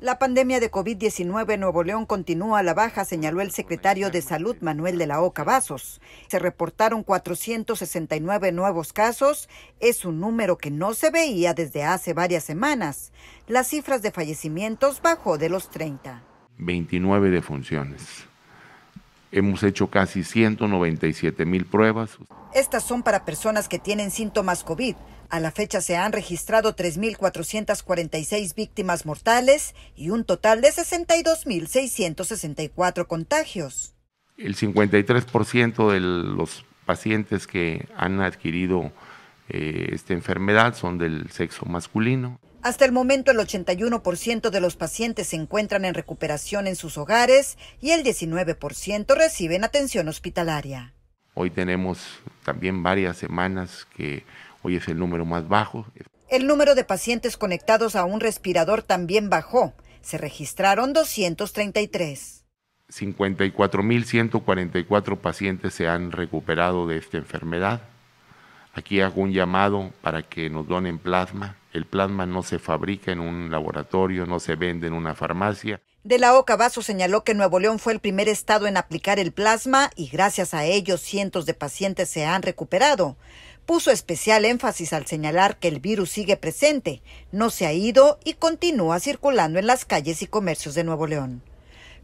La pandemia de COVID-19 en Nuevo León continúa a la baja, señaló el secretario de Salud Manuel de la Oca Vasos. Se reportaron 469 nuevos casos, es un número que no se veía desde hace varias semanas. Las cifras de fallecimientos bajó de los 30. 29 defunciones. Hemos hecho casi 197 mil pruebas. Estas son para personas que tienen síntomas COVID. A la fecha se han registrado 3.446 víctimas mortales y un total de 62.664 contagios. El 53% de los pacientes que han adquirido eh, esta enfermedad son del sexo masculino. Hasta el momento el 81% de los pacientes se encuentran en recuperación en sus hogares y el 19% reciben atención hospitalaria. Hoy tenemos también varias semanas que hoy es el número más bajo. El número de pacientes conectados a un respirador también bajó. Se registraron 233. 54.144 pacientes se han recuperado de esta enfermedad. Aquí hago un llamado para que nos donen plasma. El plasma no se fabrica en un laboratorio, no se vende en una farmacia. De la OCA Vaso señaló que Nuevo León fue el primer estado en aplicar el plasma y gracias a ello cientos de pacientes se han recuperado. Puso especial énfasis al señalar que el virus sigue presente, no se ha ido y continúa circulando en las calles y comercios de Nuevo León.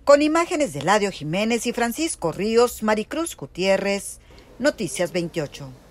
Con imágenes de Ladio Jiménez y Francisco Ríos, Maricruz Gutiérrez, Noticias 28.